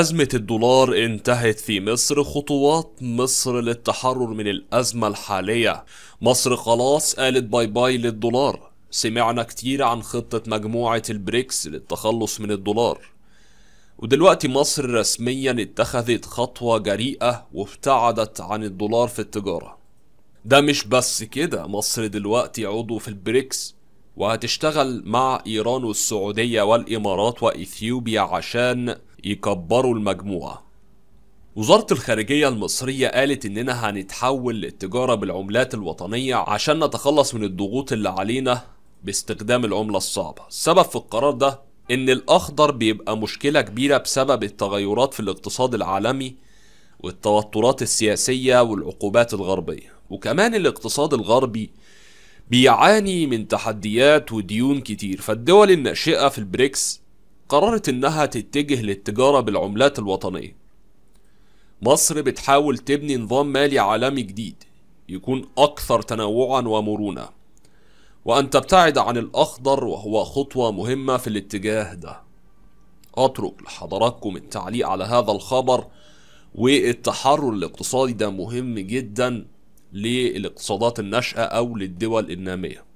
أزمة الدولار انتهت في مصر خطوات مصر للتحرر من الأزمة الحالية مصر خلاص قالت باي باي للدولار سمعنا كتير عن خطة مجموعة البريكس للتخلص من الدولار ودلوقتي مصر رسميا اتخذت خطوة جريئة وابتعدت عن الدولار في التجارة ده مش بس كده مصر دلوقتي عضو في البريكس وهتشتغل مع إيران والسعودية والإمارات وإثيوبيا عشان يكبروا المجموعة وزارة الخارجية المصرية قالت إننا هنتحول للتجارة بالعملات الوطنية عشان نتخلص من الضغوط اللي علينا باستخدام العملة الصعبة السبب في القرار ده إن الأخضر بيبقى مشكلة كبيرة بسبب التغيرات في الاقتصاد العالمي والتوترات السياسية والعقوبات الغربية وكمان الاقتصاد الغربي بيعاني من تحديات وديون كتير فالدول الناشئة في البريكس قررت انها تتجه للتجارة بالعملات الوطنية مصر بتحاول تبني نظام مالي عالمي جديد يكون أكثر تنوعا ومرونة وأن تبتعد عن الأخضر وهو خطوة مهمة في الاتجاه ده أترك لحضراتكم التعليق على هذا الخبر والتحرر الاقتصادي ده مهم جدا للاقتصادات الناشئه او للدول الناميه